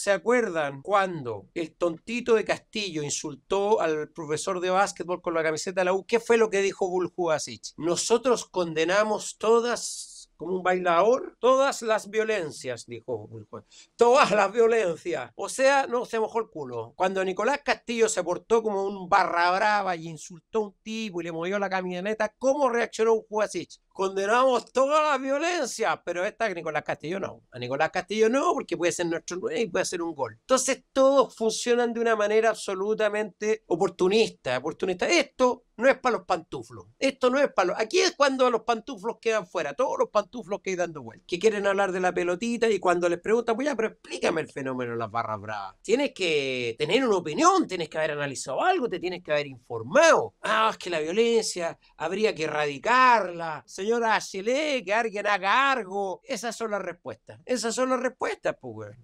¿Se acuerdan cuando el tontito de Castillo insultó al profesor de básquetbol con la camiseta de la U? ¿Qué fue lo que dijo Buljuasic? Nosotros condenamos todas como un bailador, todas las violencias, dijo todas las violencias. O sea, no se mojó el culo. Cuando Nicolás Castillo se portó como un barra brava y insultó a un tipo y le movió la camioneta, ¿cómo reaccionó un Condenamos toda la violencia, pero esta a Nicolás Castillo no. A Nicolás Castillo no, porque puede ser nuestro 9 y puede ser un gol. Entonces todos funcionan de una manera absolutamente oportunista, oportunista. Esto no es para los pantuflos. Esto no es para los... Aquí es cuando los pantuflos quedan fuera, todos los pantuflos que hay dando vueltas, que quieren hablar de la pelotita y cuando les preguntan, pues ya, pero explícame el fenómeno de las barras bravas. Tienes que tener una opinión, tienes que haber analizado algo, te tienes que haber informado. Ah, es que la violencia habría que erradicarla señora le, que alguien haga algo. Esas son las respuestas. Esas son las respuestas, pues,